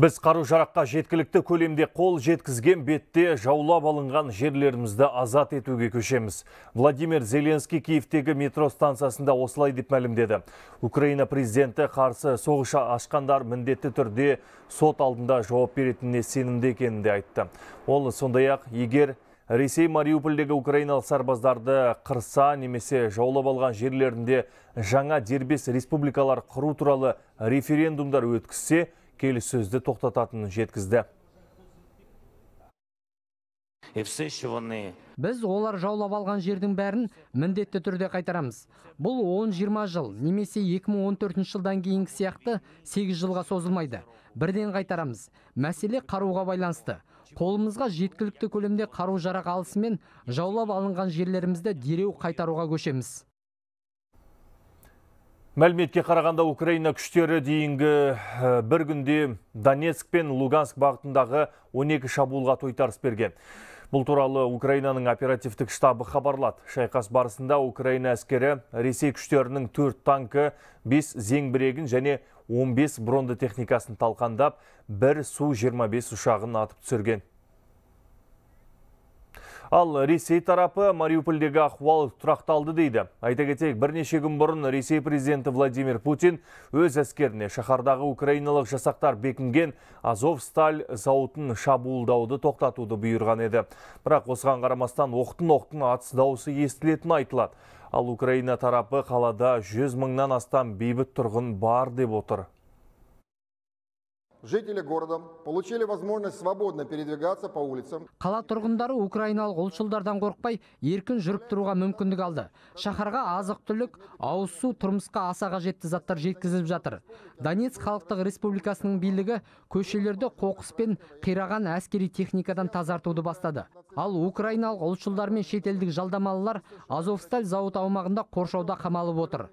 Біз қару жараққа жеткілікті көлемде қол жеткізген бетте жаулап алынған жерлерімізді азат етуге көшеміз. Владимир Зеленский Киевтегі метро станциясында осылай деп мәлімдеді. Украина президенті қарсы соғыша ашқандар міндетті түрде сот алдында жауап беретініне сенімді екенін де айтты. Ол сондай-ақ егер Ресей Мариупольдегі украиналық сарбаздарды қырса немесе жаулап алған жерлерінде жаңа дербес республикалар құру туралы референдумдар өткізсе, келіссөзді тоқтататынын жеткізді біз олар жаулап алған жердің бәрін міндетті түрде қайтарамыз бұл 10-20 жыл немесе 2014 жылдан кейінгі сияқты 8 жылға созылмайды бірден қайтарамыз мәселе қаруға байланысты қолымызға жеткілікті көлемде қару жарақ алысымен жаулап алынған жерлерімізді дереу қайтаруға көшеміз Мәліметке қарағанда Украина күштері дейінгі бір күнде Донецк пен Луганск бағытындағы 12 шабуылға тойтарыс берген. Бұл туралы Украинаның оперативтік штабы хабарлады. Шайқас барысында Украина әскері Ресей күштерінің 4 танкі, 5 зеңбірегін және 15 бронды техникасын талқандап, бір Су-25 ұшағын атып түсірген. Ал Ресей тарапы Мариупольдегі ахуал тұрақталды дейді. Айта кетейік, бірнеше күн бұрын Ресей президенті Владимир Путин өз әскеріне шақардағы украиналық жасақтар бекінген Азов сталь зауытын шабуылдауды тоқтатуды бұйырған еді. Бірақ осыған қарамастан оқтын-оқтын атыс дауысы естілетіні айтылады. Ал Украина тарапы қалада 100 мыңнан астам бейбіт тұрғын бар деп отыр жители города получили возможность свободно передвигаться по улицам. Қала тұрғындары украиналық ұлтшылдардан қорқпай еркін жүріп тұруға мүмкіндік алды. Шаһарға азық-түлік, ауыз су, тұрмысқа аса қажетті заттар жеткізіліп жатыр. Донецк халықтық республикасының билігі көшелерді қоқыс пен қираған әскери техникадан тазартуды бастады. Ал украиналық ұлтшылдар мен шетелдік жалдамалылар Азовсталь зауыт аумағында қоршауда қамалып отыр.